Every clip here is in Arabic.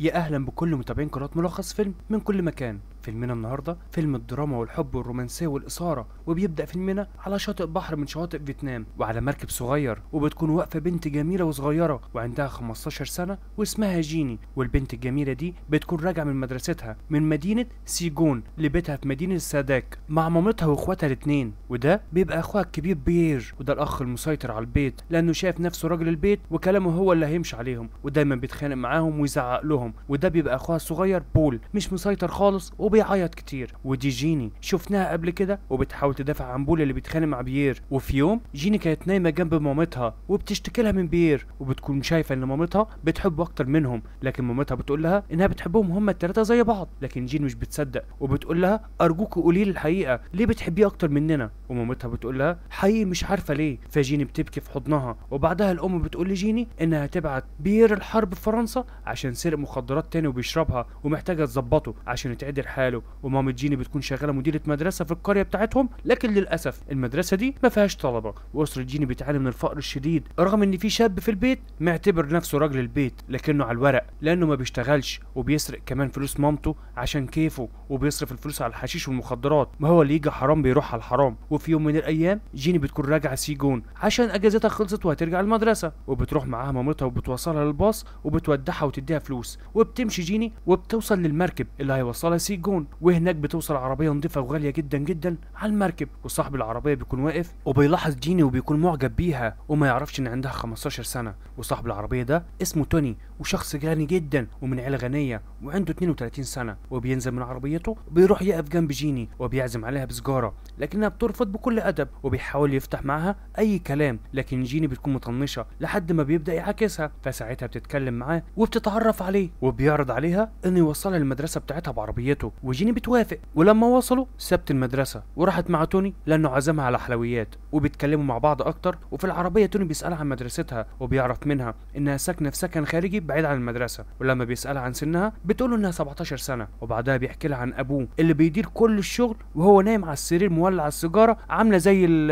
يا اهلا بكل متابعين قناه ملخص فيلم من كل مكان فيلمنا النهاردة فيلم الدراما والحب والرومانسية والإثارة وبيبدأ فيلمنا على شاطئ بحر من شواطئ فيتنام وعلى مركب صغير وبتكون واقفة بنت جميلة وصغيرة وعندها 15 سنة واسمها جيني والبنت الجميلة دي بتكون راجعة من مدرستها من مدينة سيجون لبيتها في مدينة الساداك مع مامتها واخواتها الاتنين وده بيبقى اخوها الكبير بير وده الاخ المسيطر على البيت لانه شايف نفسه راجل البيت وكلامه هو اللي هيمشي عليهم ودايما بيتخانق معاهم ويزعق لهم وده بيبقى اخوها الصغير بول مش مسيطر خالص وبيعيط كتير ودي جيني شفناها قبل كده وبتحاول تدافع عن بول اللي بيتخانق مع بيير وفي يوم جيني كانت نايمه جنب مامتها وبتشتكي لها من بيير وبتكون شايفه ان مامتها بتحبه اكتر منهم لكن مامتها بتقول لها انها بتحبهم هما الثلاثه زي بعض لكن جيني مش بتصدق وبتقول لها ارجوك قولي لي الحقيقه ليه بتحبيه اكتر مننا ومامتها بتقول لها حقيقي مش عارفه ليه فجيني بتبكي في حضنها وبعدها الام بتقول لجيني انها تبعت بيير الحرب في فرنسا عشان سرق مخدرات تاني وبيشربها ومحتاجه تظبطه عشان تعدل حاله حاله ومامة جيني بتكون شغاله مديره مدرسه في القريه بتاعتهم لكن للاسف المدرسه دي ما فيهاش طلبه واسره جيني بتعاني من الفقر الشديد رغم ان في شاب في البيت معتبر نفسه راجل البيت لكنه على الورق لانه ما بيشتغلش وبيسرق كمان فلوس مامته عشان كيفه وبيصرف الفلوس على الحشيش والمخدرات ما هو اللي يجي حرام بيروح على الحرام وفي يوم من الايام جيني بتكون راجعه سيجون عشان اجازتها خلصت وهترجع المدرسه وبتروح معاها مامتها وبتوصلها للباص وبتودعها وتديها فلوس وبتمشي جيني وبتوصل للمركب اللي هيوصلها سيجون اللاجون وهناك بتوصل عربيه نظيفه وغاليه جدا جدا على المركب وصاحب العربيه بيكون واقف وبيلاحظ جيني وبيكون معجب بيها وما يعرفش ان عندها 15 سنه وصاحب العربيه ده اسمه توني وشخص غني جدا ومن عيله غنيه وعنده 32 سنه وبينزل من عربيته وبيروح يقف جنب جيني وبيعزم عليها بسجاره لكنها بترفض بكل ادب وبيحاول يفتح معاها اي كلام لكن جيني بتكون مطنشه لحد ما بيبدا يعاكسها فساعتها بتتكلم معاه وبتتعرف عليه وبيعرض عليها انه يوصلها للمدرسه بتاعتها بعربيته وجيني بتوافق ولما وصلوا سابت المدرسه وراحت مع توني لانه عزمها على حلويات وبيتكلموا مع بعض اكتر وفي العربيه توني بيسالها عن مدرستها وبيعرف منها انها ساكنه في سكن خارجي بعيد عن المدرسه ولما بيسالها عن سنها بتقول انها 17 سنه وبعدها بيحكي لها عن ابوه اللي بيدير كل الشغل وهو نايم على السرير مولع السيجاره عامله زي ال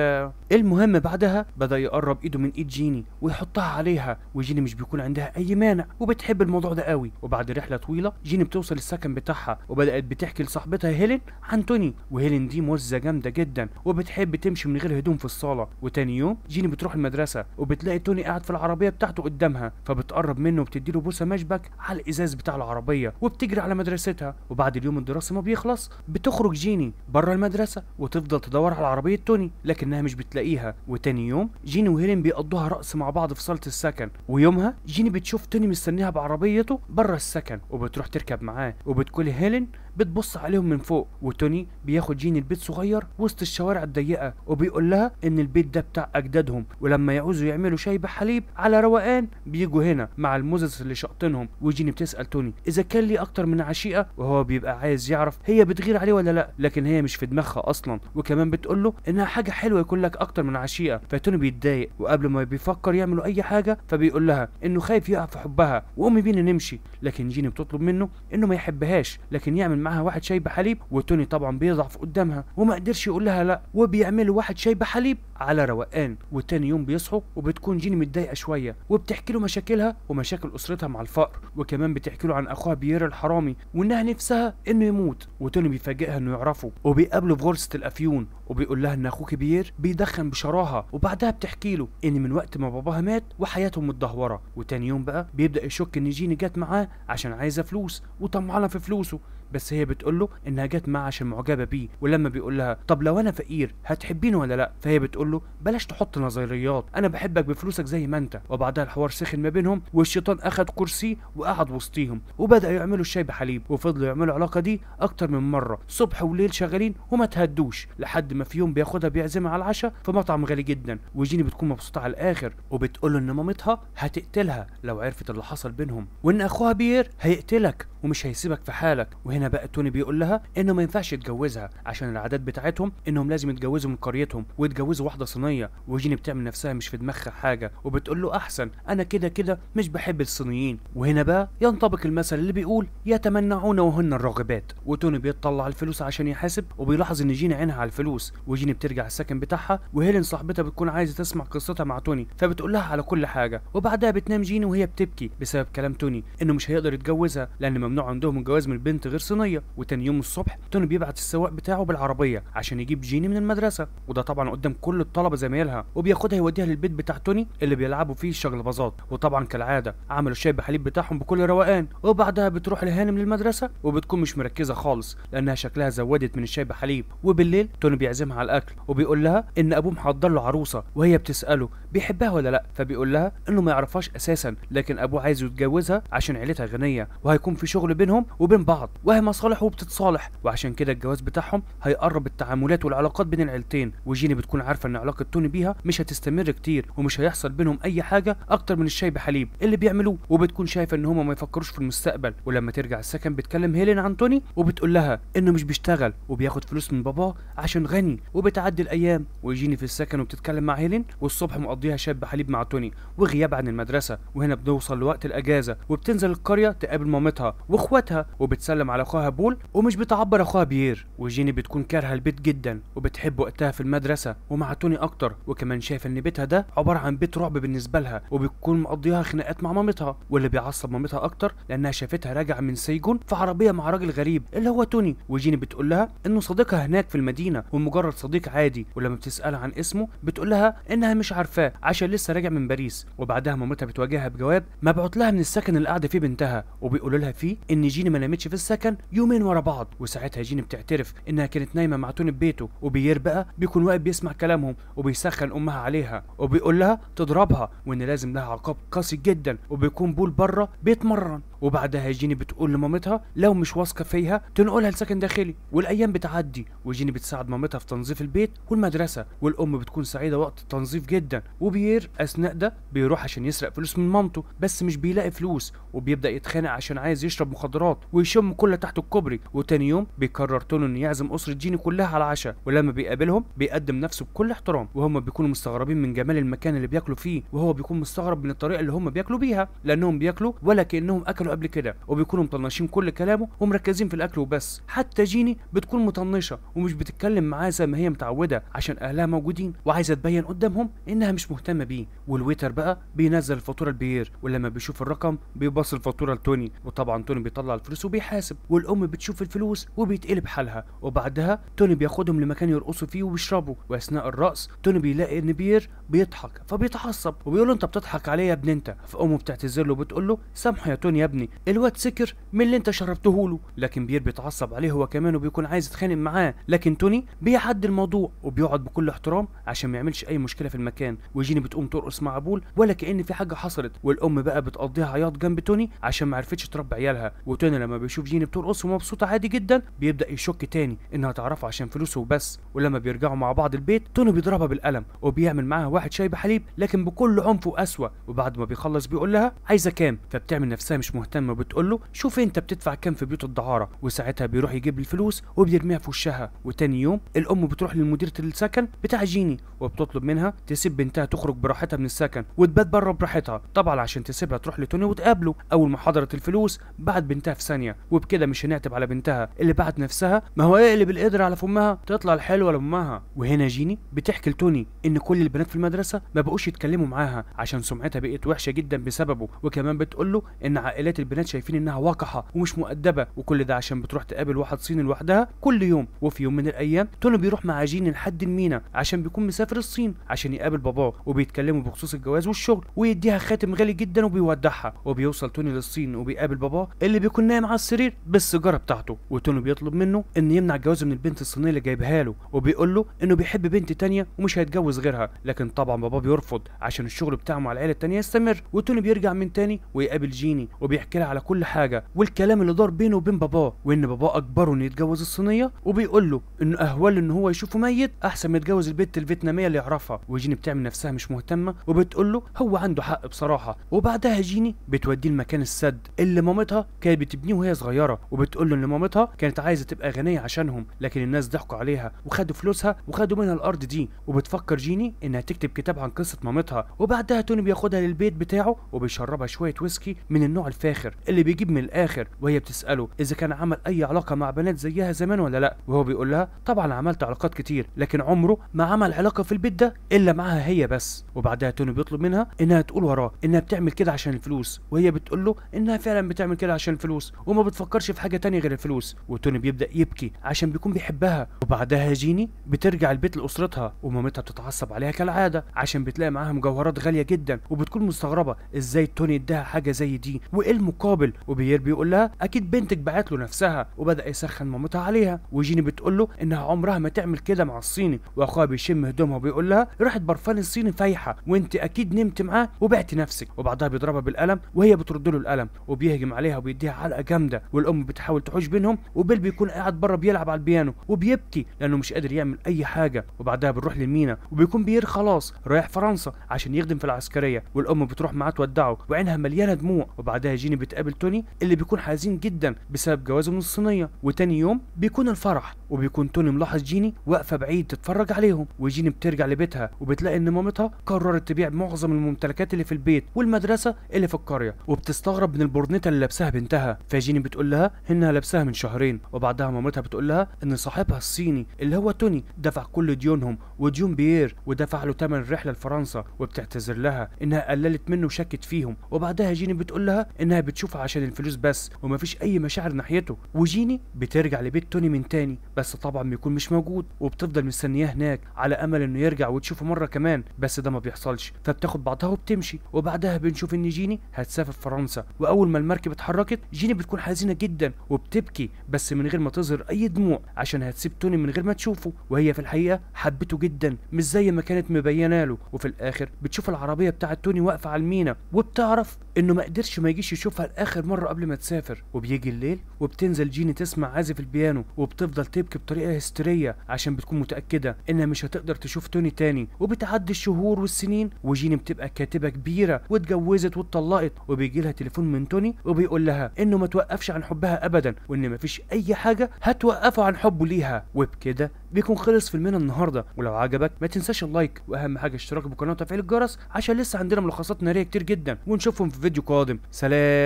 إيه المهم بعدها بدا يقرب ايده من ايد جيني ويحطها عليها وجيني مش بيكون عندها اي مانع وبتحب الموضوع ده قوي وبعد رحله طويله جيني بتوصل السكن بتاعها وبدات بتحكي لصاحبتها هيلين عن توني وهيلين دي موزه جامده جدا وبتحب تمشي من غير هدوم في الصاله وتاني يوم جيني بتروح المدرسه وبتلاقي توني قاعد في العربيه بتاعته قدامها فبتقرب منه وبتدي بتديله بوسه مشبك على الازاز بتاع العربيه وبتجري على مدرستها وبعد اليوم الدراسي ما بيخلص بتخرج جيني بره المدرسه وتفضل تدور على عربيه توني لكنها مش بتلاقيها وتاني يوم جيني وهيلين بيقضوها رقص مع بعض في صاله السكن ويومها جيني بتشوف توني مستنيها بعربيته بره السكن وبتروح تركب معاه وبتقول هيلين بتبص عليهم من فوق وتوني بياخد جيني البيت صغير وسط الشوارع الضيقه وبيقول لها ان البيت ده بتاع اجدادهم ولما يعوزوا يعملوا شاي بحليب على روقان بيجوا هنا مع الموزس اللي شاطينهم وجيني بتسال توني اذا كان لي اكتر من عشيقه وهو بيبقى عايز يعرف هي بتغير عليه ولا لا لكن هي مش في دماغها اصلا وكمان بتقول له انها حاجه حلوه يكون لك اكتر من عشيقه فتوني بيتضايق وقبل ما بيفكر يعملوا اي حاجه فبيقول لها انه خايف يقع في حبها وامي بينا نمشي لكن جيني بتطلب منه انه ما يحبهاش لكن يعمل معاها واحد شاي بحليب وتوني طبعا بيضعف قدامها وما قدرش يقول لها لا وبيعملوا واحد شاي بحليب على روقان وتاني يوم بيصحوا وبتكون جيني متضايقه شويه وبتحكي له مشاكلها ومشاكل اسرتها مع الفقر وكمان بتحكي له عن اخوها بيير الحرامي وانها نفسها انه يموت وتوني بيفاجئها انه يعرفه وبيقابله في غرزه الافيون وبيقول لها ان اخوك بيير بيدخن بشراهه وبعدها بتحكي له ان من وقت ما باباها مات وحياتهم متدهوره وتاني يوم بقى بيبدا يشك ان جيني جت معاه عشان عايزه فلوس وطمعانه في فلوسه بس هي بتقول له انها جت معاه عشان معجبه بيه ولما بيقول لها طب لو انا فقير هتحبيني ولا لا فهي بتقول له بلاش تحط نظريات انا بحبك بفلوسك زي ما انت وبعدها الحوار سخن ما بينهم والشيطان اخذ كرسي وقعد وسطيهم وبدا يعملوا الشاي بحليب وفضلوا يعملوا العلاقه دي اكتر من مره صبح وليل شغالين وما تهدوش لحد ما في يوم بياخدها بيعزمها على العشاء في مطعم غالي جدا وجيني بتكون مبسوطه على الاخر وبتقول له ان مامتها هتقتلها لو عرفت اللي حصل بينهم وان اخوها بير هيقتلك ومش هيسيبك في حالك وهنا بقى توني بيقول لها انه ما ينفعش يتجوزها عشان العادات بتاعتهم انهم لازم يتجوزوا من قريتهم ويتجوزوا واحده صينيه وجيني بتعمل نفسها مش في دماغها حاجه وبتقول له احسن انا كده كده مش بحب الصينيين وهنا بقى ينطبق المثل اللي بيقول يتمنعون وهن الراغبات وتوني بيطلع الفلوس عشان يحاسب وبيلاحظ ان جيني عينها على الفلوس وجيني بترجع السكن بتاعها وهيلين صاحبتها بتكون عايزه تسمع قصتها مع توني فبتقول لها على كل حاجه وبعدها بتنام جيني وهي بتبكي بسبب كلام توني انه مش هيقدر يتجوزها لان ما ممنوع عندهم الجواز من البنت غير صينيه وتاني يوم الصبح توني بيبعت السواق بتاعه بالعربيه عشان يجيب جيني من المدرسه وده طبعا قدام كل الطلبه زمايلها وبياخدها يوديها للبيت بتاع توني اللي بيلعبوا فيه الشغلبازات وطبعا كالعاده عملوا شاي بحليب بتاعهم بكل روقان وبعدها بتروح لهانم للمدرسه وبتكون مش مركزه خالص لانها شكلها زودت من الشاي بحليب وبالليل توني بيعزمها على الاكل وبيقول لها ان ابوه محضر له عروسه وهي بتساله بيحبها ولا لا فبيقول لها انه ما يعرفهاش اساسا لكن ابوه عايز يتجوزها عشان عيلتها غنيه وهيكون في شغل الشغل بينهم وبين بعض وهي مصالح وبتتصالح وعشان كده الجواز بتاعهم هيقرب التعاملات والعلاقات بين العيلتين وجيني بتكون عارفه ان علاقه توني بيها مش هتستمر كتير ومش هيحصل بينهم اي حاجه اكتر من الشاي بحليب اللي بيعملوه وبتكون شايفه ان هما ما يفكروش في المستقبل ولما ترجع السكن بتكلم هيلين عن توني وبتقول لها انه مش بيشتغل وبياخد فلوس من باباه عشان غني وبتعدي الايام ويجيني في السكن وبتتكلم مع هيلين والصبح مقضيها شاي بحليب مع توني وغياب عن المدرسه وهنا بنوصل لوقت الاجازه وبتنزل القريه تقابل مامتها واخواتها وبتسلم على اخوها بول ومش بتعبر اخوها بيير وجيني بتكون كارهه البيت جدا وبتحب وقتها في المدرسه ومع توني اكتر وكمان شايفه ان بيتها ده عباره عن بيت رعب بالنسبه لها وبتكون مقضيها خناقات مع مامتها واللي بيعصب مامتها اكتر لانها شافتها راجعه من سيجون في عربيه مع راجل غريب اللي هو توني وجيني بتقول لها انه صديقها هناك في المدينه ومجرد صديق عادي ولما بتسالها عن اسمه بتقول لها انها مش عارفاه عشان لسه راجع من باريس وبعدها مامتها بتواجهها بجواب مبعوت لها من السكن اللي قاعده فيه بنتها وبيقولوا لها فيه ان جيني ما نامتش في السكن يومين ورا بعض وساعتها جيني بتعترف انها كانت نايمه مع توني ببيته وبيير بقى بيكون واقف بيسمع كلامهم وبيسخن امها عليها وبيقول لها تضربها وان لازم لها عقاب قاسي جدا وبيكون بول بره بيتمرن وبعدها جيني بتقول لمامتها لو مش واثقه فيها تنقلها لسكن داخلي والايام بتعدي وجيني بتساعد مامتها في تنظيف البيت والمدرسه والام بتكون سعيده وقت التنظيف جدا وبيير اثناء ده بيروح عشان يسرق فلوس من مامته بس مش بيلاقي فلوس وبيبدا يتخانق عشان عايز يشرب مخدرات ويشم كل تحت الكوبري وتاني يوم بيكرر تونو انه يعزم اسره جيني كلها على العشاء ولما بيقابلهم بيقدم نفسه بكل احترام وهم بيكونوا مستغربين من جمال المكان اللي بياكلوا فيه وهو بيكون مستغرب من الطريقه اللي هم بياكلوا بيها لانهم بياكلوا ولا كانهم اكلوا بيعملوا قبل كده وبيكونوا مطنشين كل كلامه ومركزين في الاكل وبس حتى جيني بتكون مطنشه ومش بتتكلم معاه زي ما هي متعوده عشان اهلها موجودين وعايزه تبين قدامهم انها مش مهتمه بيه والويتر بقى بينزل الفاتوره لبيير ولما بيشوف الرقم بيبص الفاتوره لتوني وطبعا توني بيطلع الفلوس وبيحاسب والام بتشوف الفلوس وبيتقلب حالها وبعدها توني بياخدهم لمكان يرقصوا فيه ويشربوا واثناء الرقص توني بيلاقي ان بيير بيضحك فبيتعصب وبيقول له انت بتضحك عليا يا ابن انت فامه بتعتذر له وبتقول له سامحه يا توني يا ابني ابني الواد سكر من اللي انت شربته له لكن بير بيتعصب عليه هو كمان وبيكون عايز يتخانق معاه لكن توني بيحد الموضوع وبيقعد بكل احترام عشان ما يعملش اي مشكله في المكان وجيني بتقوم ترقص مع بول ولا كان في حاجه حصلت والام بقى بتقضيها عياط جنب توني عشان ما عرفتش تربي عيالها وتوني لما بيشوف جيني بترقص ومبسوطه عادي جدا بيبدا يشك تاني انها تعرفه عشان فلوسه وبس ولما بيرجعوا مع بعض البيت توني بيضربها بالقلم وبيعمل معاها واحد شاي بحليب لكن بكل عنف وقسوه وبعد ما بيخلص بيقول لها عايزه كام فبتعمل نفسها مش مهتمه بتقول له شوف انت بتدفع كام في بيوت الدعاره وساعتها بيروح يجيب الفلوس وبيرميها في وشها وتاني يوم الام بتروح لمديره السكن بتاع جيني وبتطلب منها تسيب بنتها تخرج براحتها من السكن وتبات بره براحتها طبعا عشان تسيبها تروح لتوني وتقابله اول ما حضرت الفلوس بعد بنتها في ثانيه وبكده مش هنعتب على بنتها اللي بعت نفسها ما هو اقلب القدر على فمها تطلع الحلوه لامها وهنا جيني بتحكي لتوني ان كل البنات في المدرسه ما بقوش يتكلموا معاها عشان سمعتها بقت وحشه جدا بسببه وكمان بتقول له ان عائلات البنات شايفين انها وقحه ومش مؤدبه وكل ده عشان بتروح تقابل واحد صيني لوحدها كل يوم وفي يوم من الايام تونو بيروح مع جين لحد المينا عشان بيكون مسافر الصين عشان يقابل باباه وبيتكلموا بخصوص الجواز والشغل ويديها خاتم غالي جدا وبيودعها وبيوصل توني للصين وبيقابل باباه اللي بيكون نايم على السرير بالسيجاره بتاعته وتونو بيطلب منه ان يمنع الجواز من البنت الصينيه اللي جايبها له وبيقول له انه بيحب بنت تانية ومش هيتجوز غيرها لكن طبعا باباه بيرفض عشان الشغل بتاعه مع العيله التانية يستمر وتوني بيرجع من تاني ويقابل جيني وبيحكي بيحكي لها على كل حاجه والكلام اللي دار بينه وبين باباه وان باباه اجبره انه يتجوز الصينيه وبيقول له انه اهول ان هو يشوفه ميت احسن ما يتجوز البت الفيتناميه اللي يعرفها وجيني بتعمل نفسها مش مهتمه وبتقول له هو عنده حق بصراحه وبعدها جيني بتوديه لمكان السد اللي مامتها كانت بتبنيه وهي صغيره وبتقول له ان مامتها كانت عايزه تبقى غنيه عشانهم لكن الناس ضحكوا عليها وخدوا فلوسها وخدوا منها الارض دي وبتفكر جيني انها تكتب كتاب عن قصه مامتها وبعدها توني بياخدها للبيت بتاعه وبيشربها شويه ويسكي من النوع الفاخر الاخر اللي بيجيب من الاخر وهي بتساله اذا كان عمل اي علاقه مع بنات زيها زمان ولا لا وهو بيقول لها طبعا عملت علاقات كتير لكن عمره ما عمل علاقه في البيت ده الا معاها هي بس وبعدها توني بيطلب منها انها تقول وراه انها بتعمل كده عشان الفلوس وهي بتقول له انها فعلا بتعمل كده عشان الفلوس وما بتفكرش في حاجه تانية غير الفلوس وتوني بيبدا يبكي عشان بيكون بيحبها وبعدها جيني بترجع البيت لاسرتها ومامتها بتتعصب عليها كالعاده عشان بتلاقي معاها مجوهرات غاليه جدا وبتكون مستغربه ازاي توني اداها حاجه زي دي وايه مقابل وبيير بيقول لها اكيد بنتك بعت له نفسها وبدا يسخن مامتها عليها وجيني بتقول له انها عمرها ما تعمل كده مع الصيني واخوها بيشم هدومها وبيقول لها راحت برفان الصيني فايحه وانت اكيد نمت معاه وبعت نفسك وبعدها بيضربها بالقلم وهي بترد له القلم وبيهجم عليها وبيديها علقه جامده والام بتحاول تحوش بينهم وبيل بيكون قاعد بره بيلعب على البيانو وبيبكي لانه مش قادر يعمل اي حاجه وبعدها بنروح للمينا وبيكون بيير خلاص رايح فرنسا عشان يخدم في العسكريه والام بتروح معاه تودعه وعينها مليانه دموع وبعدها جيني بتقابل توني اللي بيكون حزين جدا بسبب جوازه من الصينيه وتاني يوم بيكون الفرح وبيكون توني ملاحظ جيني واقفه بعيد تتفرج عليهم وجيني بترجع لبيتها وبتلاقي ان مامتها قررت تبيع معظم الممتلكات اللي في البيت والمدرسه اللي في القريه وبتستغرب من البورنيتا اللي لابساها بنتها فجيني بتقول لها انها لابساها من شهرين وبعدها مامتها بتقول لها ان صاحبها الصيني اللي هو توني دفع كل ديونهم وديون بيير ودفع له ثمن الرحله لفرنسا وبتعتذر لها انها قللت منه وشكت فيهم وبعدها جيني بتقول لها انها انها بتشوفها عشان الفلوس بس ومفيش اي مشاعر ناحيته وجيني بترجع لبيت توني من تاني بس طبعا بيكون مش موجود وبتفضل مستنياه هناك على امل انه يرجع وتشوفه مره كمان بس ده ما بيحصلش فبتاخد بعضها وبتمشي وبعدها بنشوف ان جيني هتسافر فرنسا واول ما المركب اتحركت جيني بتكون حزينه جدا وبتبكي بس من غير ما تظهر اي دموع عشان هتسيب توني من غير ما تشوفه وهي في الحقيقه حبته جدا مش زي ما كانت مبينه له وفي الاخر بتشوف العربيه بتاعت توني واقفه على المينا وبتعرف انه ما قدرش ما يجيش يشوف بتشوفها لاخر مره قبل ما تسافر وبيجي الليل وبتنزل جيني تسمع عازف البيانو وبتفضل تبكي بطريقه هستيريه عشان بتكون متاكده انها مش هتقدر تشوف توني تاني وبتعدي الشهور والسنين وجيني بتبقى كاتبه كبيره واتجوزت واتطلقت وبيجي لها تليفون من توني وبيقول لها انه ما توقفش عن حبها ابدا وان مفيش اي حاجه هتوقفه عن حبه ليها وبكده بيكون خلص فيلمنا النهارده ولو عجبك ما تنساش اللايك واهم حاجه اشتراك بالقناه وتفعيل الجرس عشان لسه عندنا ملخصات ناريه كتير جدا ونشوفهم في فيديو قادم سلام